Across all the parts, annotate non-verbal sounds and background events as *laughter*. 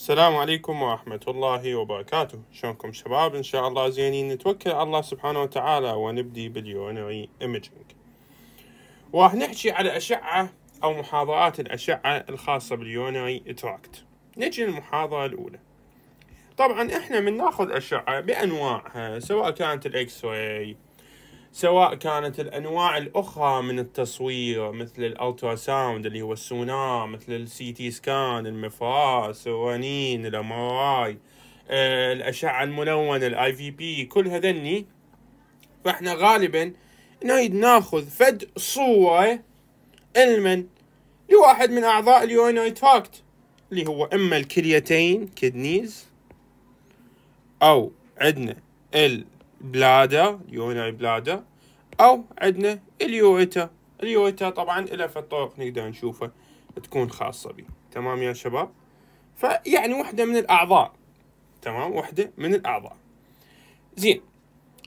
السلام عليكم ورحمة الله وبركاته شلونكم شباب إن شاء الله زينين نتوكل على الله سبحانه وتعالى ونبدي باليونري إيمجينج وراح نحكي على أشعة أو محاضرات الأشعة الخاصة باليونري تراكت نجي للمحاضرة الأولى طبعا إحنا من ناخذ أشعة بأنواعها سواء كانت الإكس راي سواء كانت الانواع الاخرى من التصوير مثل الالترا ساوند اللي هو السونار مثل السي تي سكان المفراس الرنين الام ار آه، الاشعه الملونه الاي في بي كل هذني فاحنا غالبا نريد ناخذ فد صوره المن لواحد من اعضاء اليورينري تراكت اللي هو اما الكليتين كدنيز او عندنا ال بلاده يوناي يعني بلاده او عندنا اليويتا اليويتا طبعا لها فالطرق نقدر نشوفه تكون خاصة به تمام يا شباب فيعني وحدة من الاعضاء تمام وحدة من الاعضاء زين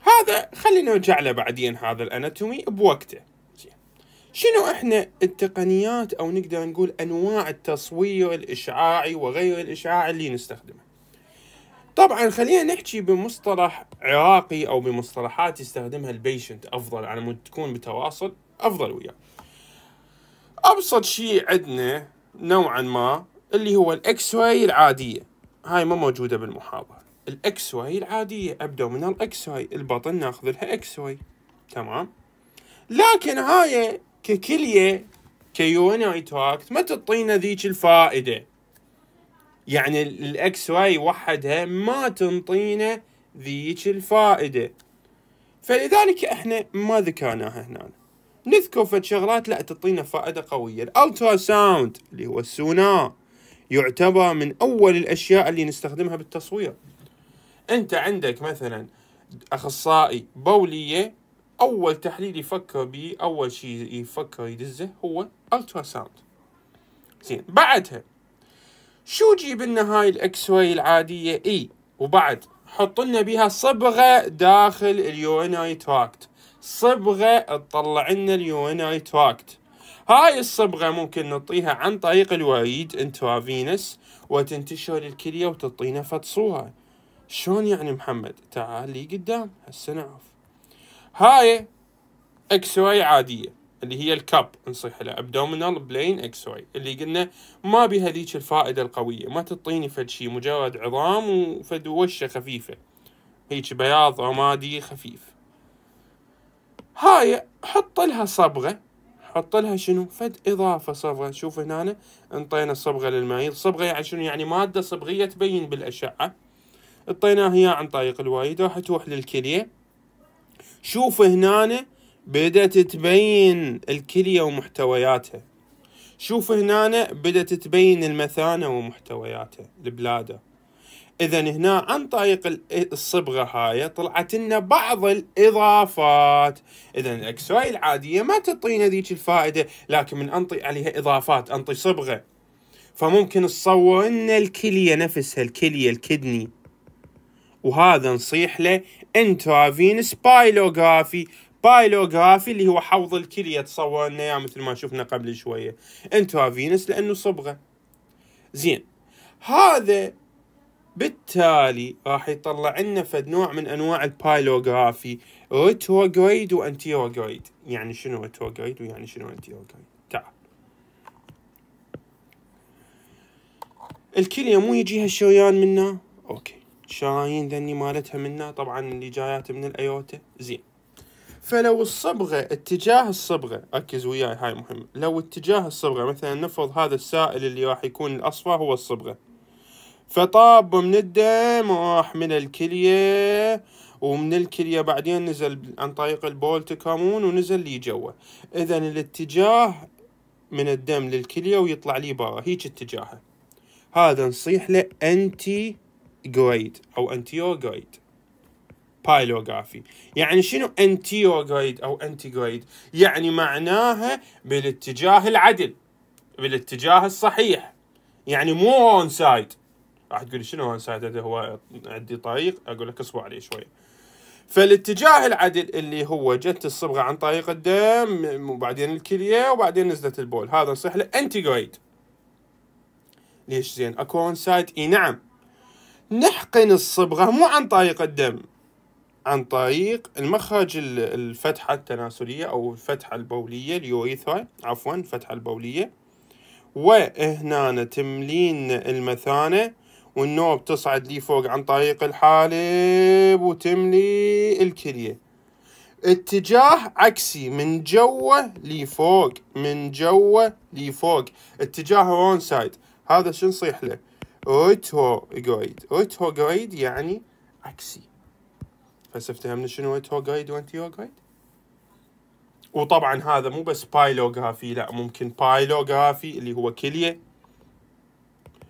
هذا خلينا نرجع له بعدين هذا الاناتومي بوقته زين شنو احنا التقنيات او نقدر نقول انواع التصوير الاشعاعي وغير الاشعاعي اللي نستخدمه طبعا خلينا نحكي بمصطلح عراقي او بمصطلحات يستخدمها البيشنت افضل على مود تكون بتواصل افضل وياه ابسط شيء عندنا نوعا ما اللي هو الاكس واي العاديه هاي ما موجوده بالمحاضره الاكس واي العاديه ابدا من الاكس واي البطن ناخذ لها اكس واي تمام لكن هاي ككليه كيونايت ما تعطينا ذيك الفائده يعني الاكس واي وحدها ما تنطينا ذيك الفائده فلذلك احنا ما ذكرناها هنا نذكر فد شغلات لا تعطينا فائده قويه الالترا ساوند اللي هو السونار يعتبر من اول الاشياء اللي نستخدمها بالتصوير انت عندك مثلا اخصائي بوليه اول تحليل يفكر به اول شيء يفكر يدزه هو الترا ساوند زين بعدها شو جيب لنا هاي الاكس واي العادية اي وبعد حط لنا بها صبغة داخل اليوناي تراكت صبغة تطلع لنا اليوناي تراكت هاي الصبغة ممكن نعطيها عن طريق الوريد انترافينس وتنتشر للكلية وتعطينا فتصوها شلون يعني محمد تعال لي قدام هسه نعرف هاي اكس واي عادية اللي هي الكاب نصيح لها ابدومينال بلين اكس واي اللي قلنا ما بهذيك الفائده القويه ما تعطيني فد شيء مجرد عظام وفد وشه خفيفه هيك بياض رمادي خفيف هاي حط لها صبغه حط لها شنو فد اضافه صبغه شوف هنا انطينا صبغه للمريض صبغه يعني شنو يعني ماده صبغيه تبين بالاشعه اعطيناها هي عن طريق الوايد راح تروح للكليه شوف هنا بدأت تبين الكلية ومحتوياتها شوف هنا بدأت تبين المثانة ومحتوياتها البلادة إذا هنا عن طريق الصبغة هاي طلعت لنا بعض الإضافات إذا الأكسواي العادية ما تعطينا ذيك الفائدة لكن من أنطي عليها إضافات أنطي صبغة فممكن تصور لنا الكلية نفسها الكلية الكدني وهذا نصيح له انترافينس بايلوغرافي بايلوغرافي اللي هو حوض الكليه تصور لنا اياه مثل ما شفنا قبل شويه فينس لانه صبغه زين هذا بالتالي راح يطلع لنا فد نوع من انواع البايلوغرافي ريتروجريد وانتيروجريد يعني شنو ريتروجريد ويعني شنو انتيروجريد تعال الكليه مو يجيها الشريان منا اوكي شرايين ذني مالتها منا طبعا اللي جايات من الايوتا زين فلو الصبغة اتجاه الصبغة ركز وياي هاي مهمة لو اتجاه الصبغة مثلا نفرض هذا السائل اللي راح يكون الأصفى هو الصبغة فطاب من الدم راح من الكلية ومن الكلية بعدين نزل عن طريق البولتيك هرمون ونزل لي جوا إذا الاتجاه من الدم للكلية ويطلع لي برا هيك اتجاهه هذا نصيح له أنتي جريد أو أنتيور جريد بايلوغرافي يعني شنو انتيوغريد او انتيغريد يعني معناها بالاتجاه العدل بالاتجاه الصحيح يعني مو هون سايد راح تقول شنو هون سايد هذا هو عندي طريق اقول لك اصبر عليه شويه فالاتجاه العدل اللي هو جت الصبغه عن طريق الدم وبعدين الكليه وبعدين نزلت البول هذا نصيح له انتيجريد ليش زين اكو سايد اي نعم نحقن الصبغه مو عن طريق الدم عن طريق المخرج الفتحة التناسلية أو الفتحة البولية اليوريثرا عفوا الفتحة البولية وهنا تملين المثانة والنوب تصعد لي فوق عن طريق الحالب وتملي الكلية اتجاه عكسي من جوه لفوق من جوه لفوق اتجاه رون سايد هذا شو نصيح له؟ ريتروغريد ريتروغريد يعني عكسي هسه افتهمنا شنو هو جايد وانتي جايد وطبعا هذا مو بس بايلوغرافي لا ممكن بايلوغرافي اللي هو كليه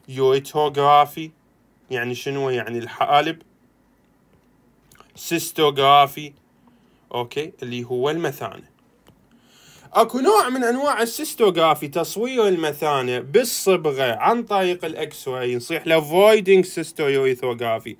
يويتوغرافي يعني شنو يعني الحقالب سيستوغرافي اوكي اللي هو المثانه اكو نوع من انواع السيستوغرافي تصوير المثانه بالصبغه عن طريق الاكس راي نصيح له فويدنج سيستويويثوغرافي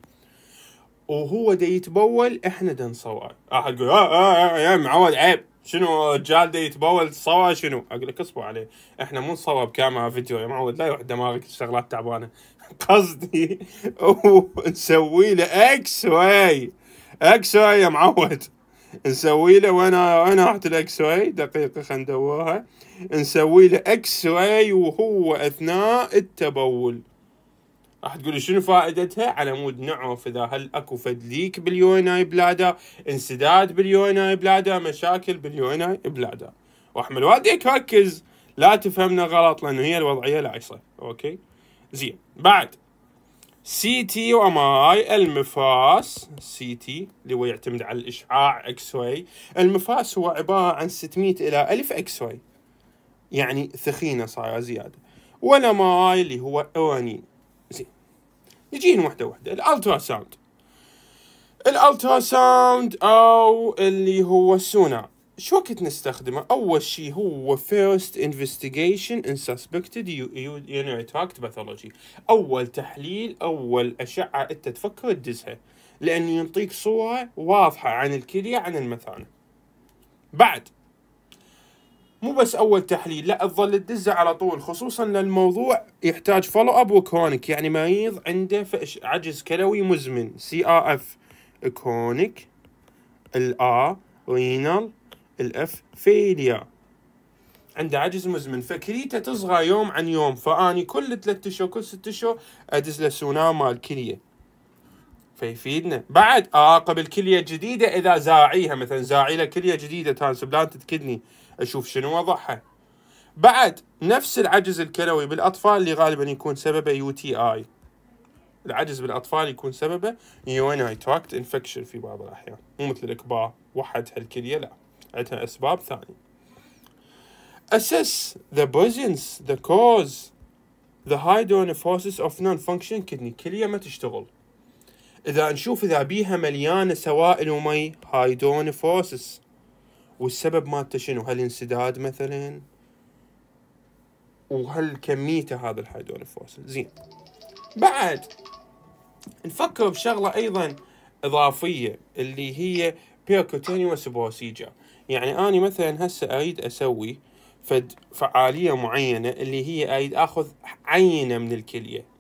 وهو دا يتبول احنا دا نصور احد يقول آه،, اه اه يا معود عيب شنو الرجال ده يتبول تصور شنو؟ اقول لك اصبر عليه احنا مو نصور بكاميرا فيديو يا معود لا يروح دماغك الشغلات تعبانه *laughs* قصدي *laughs* نسوي له اكس واي اكس واي يا معود نسوي له وانا وانا رحت الاكس واي دقيقه خلينا ندورها نسوي له اكس واي وهو اثناء التبول راح تقولي شنو فائدتها على مود نعرف اذا هل اكو فد ليك باليوناي بلادا انسداد باليوناي بلادا مشاكل باليوناي بلادا واحمل والديك ركز لا تفهمنا غلط لانه هي الوضعيه العصه اوكي زين بعد سي تي وام اي المفاس سي تي اللي هو يعتمد على الاشعاع اكس واي المفاس هو عباره عن 600 الى 1000 اكس واي يعني ثخينه صايره زياده ولا ماي اللي هو اوراني يجين واحدة واحدة الالترا ساوند الالترا ساوند او اللي هو السونا شو كنت نستخدمه اول شيء هو first investigation in suspected urinary tract pathology اول تحليل اول اشعه انت تفكر تدزها لانه ينطيك صوره واضحه عن الكليه عن المثانه بعد مو بس اول تحليل لا تظل تدزه على طول خصوصا ان الموضوع يحتاج فولو اب وكونيك يعني مريض عنده عجز كلوي مزمن سي ار اف كرونيك الار رينال الاف فيليا عنده عجز مزمن فكليته تصغى يوم عن يوم فاني كل ثلاثة اشهر كل ست اشهر ادز له سونار مال كليه فيفيدنا بعد اراقب آه، الكليه الجديده اذا زاعيها مثلا زاعي كليه جديده ترانسبلانتد كدني اشوف شنو وضعها بعد نفس العجز الكلوي بالاطفال اللي غالبا يكون سببه يو تي اي العجز بالاطفال يكون سببه اي تراكت انفكشن في بعض الاحيان مو مثل الكبار وحد هالكليه لا عندها اسباب ثانيه assess the presence the cause the high donor forces of non-functioning kidney كلية ما تشتغل إذا نشوف إذا بيها مليانة سوائل ومي هاي دون والسبب مالته شنو هل انسداد مثلا وهل كميته هذا الهايدون فوسس زين بعد نفكر بشغلة أيضا إضافية اللي هي بيركوتينيوس بروسيجر يعني أنا مثلا هسه أريد أسوي فد فعالية معينة اللي هي أريد أخذ عينة من الكلية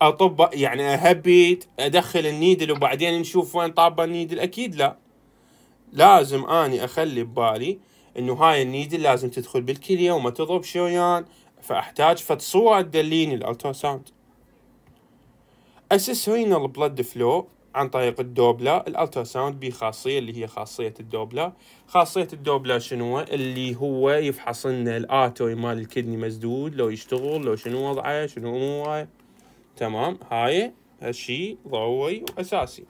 اطب يعني اهبيت ادخل النيدل وبعدين نشوف وين طابه النيدل اكيد لا لازم اني اخلي ببالي انه هاي النيدل لازم تدخل بالكليه وما تضرب شويان فاحتاج فد تدليني تدليني ساوند اسس هنا البلد فلو عن طريق الدوبلا الالترا ساوند بيه خاصيه اللي هي خاصيه الدوبلا خاصيه الدوبلا شنو اللي هو يفحص لنا الاتوي مال الكدني مسدود لو يشتغل لو شنو وضعه شنو اموره تمام هاي هالشيء ضروري واساسي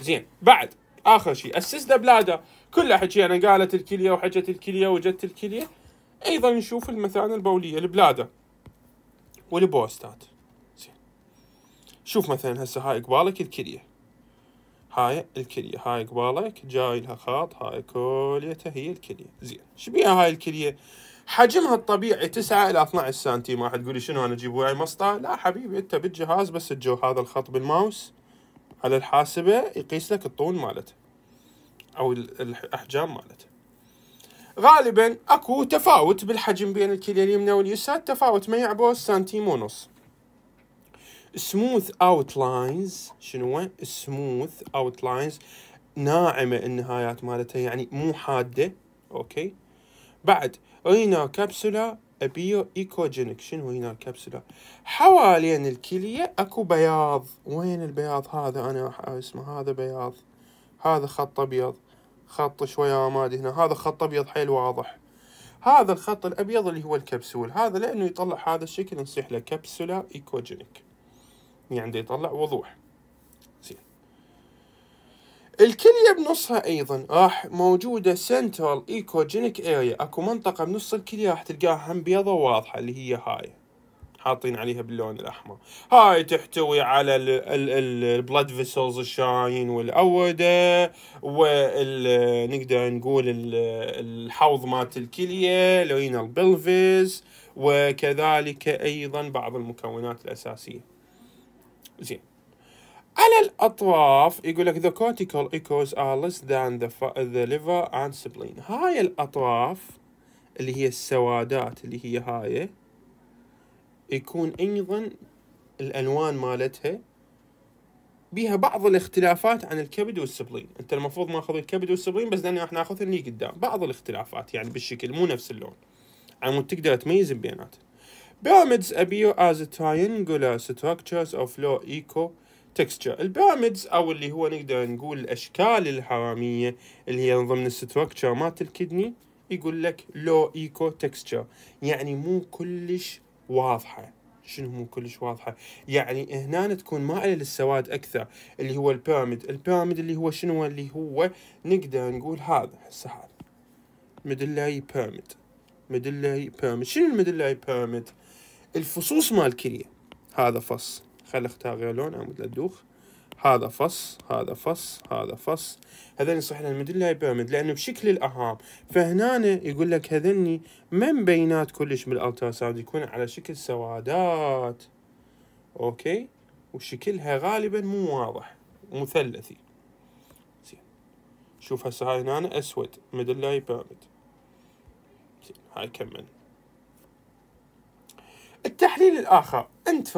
زين بعد اخر شيء اسسنا بلاده كلها انا قالت الكليه وحجت الكليه وجدت الكليه ايضا نشوف المثانه البوليه البلاده والبوستات زين شوف مثلا هسه هاي قبالك الكليه هاي الكلية هاي قبالك جاي لها خط هاي كليتها هي الكلية زين شبيها هاي الكلية حجمها الطبيعي 9 الى 12 سنتيم راح لي شنو انا اجيب وياي مسطره لا حبيبي انت بالجهاز بس تجو هذا الخط بالماوس على الحاسبه يقيس لك الطول مالته او الاحجام مالته غالبا اكو تفاوت بالحجم بين الكليه اليمنى واليسار تفاوت ما يعبوس سنتيم ونص سموث اوت لاينز شنو سموث اوت لاينز ناعمه النهايات مالتها يعني مو حاده اوكي بعد هنا كبسولا بيو ايكوجينيك شنو هنا الكبسولا حوالين الكلية اكو بياض وين البياض هذا انا اسمه هذا بياض هذا خط ابيض خط شوية رمادي هنا هذا خط ابيض حيل واضح هذا الخط الابيض اللي هو الكبسول هذا لانه يطلع هذا الشكل نصيح له كبسولا ايكوجينيك يعني يطلع وضوح الكلية بنصها أيضا راح موجودة سنترال ايكوجينيك اريا اكو منطقة بنص الكلية راح تلقاها هم بيضة واضحة اللي هي هاي حاطين عليها باللون الأحمر هاي تحتوي على البلد فيسلز الشاين والأوردة ونقدر نقول الحوض مالت الكلية لوين البلفيز وكذلك أيضا بعض المكونات الأساسية زين على الأطراف يقول لك the cortical echoes are less than the, the liver and spleen هاي الأطراف اللي هي السوادات اللي هي هاي يكون أيضا الألوان مالتها بيها بعض الاختلافات عن الكبد والسبلين انت المفروض ما اخذ الكبد والسبلين بس لان احنا ناخذ اللي قدام بعض الاختلافات يعني بالشكل مو نفس اللون على مود تقدر تميز بيناتهم Pyramids appear as triangular structures of low echo تكستشر البيراميدز او اللي هو نقدر نقول الاشكال الهرميه اللي هي ضمن الستركتشر مالت الكدني يقول لك لو ايكو تكستشر يعني مو كلش واضحه شنو مو كلش واضحه يعني هنا تكون مائله للسواد اكثر اللي هو البيراميد البيراميد اللي هو شنو اللي هو نقدر نقول هذا هسه هذا ميدلاي بيراميد ميدلاي بيراميد شنو الميدلاي بيراميد الفصوص مال كلية هذا فص خل اختار غير لون او لا تدوخ هذا فص هذا فص هذا فص هذني صح لنا هاي بيراميد لانه بشكل الاهام فهنا يقول لك هذني من بينات كلش بالالترا ساوند يكون على شكل سوادات اوكي وشكلها غالبا مو واضح مثلثي شوف هسه هاي هنا اسود هاي بيراميد هاي كمل التحليل الاخر انت